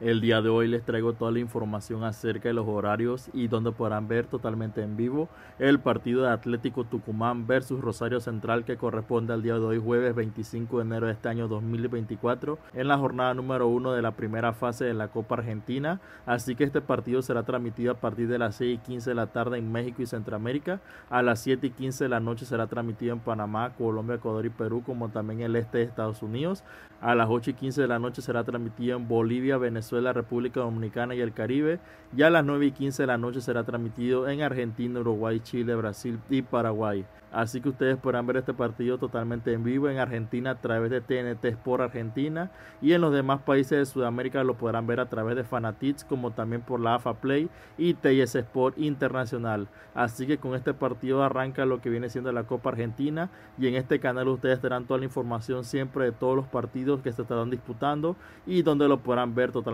El día de hoy les traigo toda la información acerca de los horarios y donde podrán ver totalmente en vivo el partido de Atlético Tucumán versus Rosario Central que corresponde al día de hoy jueves 25 de enero de este año 2024 en la jornada número 1 de la primera fase de la Copa Argentina. Así que este partido será transmitido a partir de las 6 y 15 de la tarde en México y Centroamérica. A las 7 y 15 de la noche será transmitido en Panamá, Colombia, Ecuador y Perú como también el este de Estados Unidos. A las 8 y 15 de la noche será transmitido en Bolivia, Venezuela Venezuela, República Dominicana y el Caribe. Ya a las 9 y 15 de la noche será transmitido en Argentina, Uruguay, Chile, Brasil y Paraguay. Así que ustedes podrán ver este partido totalmente en vivo en Argentina a través de TNT Sport Argentina y en los demás países de Sudamérica lo podrán ver a través de Fanatics como también por la AFA Play y TS Sport Internacional. Así que con este partido arranca lo que viene siendo la Copa Argentina y en este canal ustedes tendrán toda la información siempre de todos los partidos que se estarán disputando y donde lo podrán ver totalmente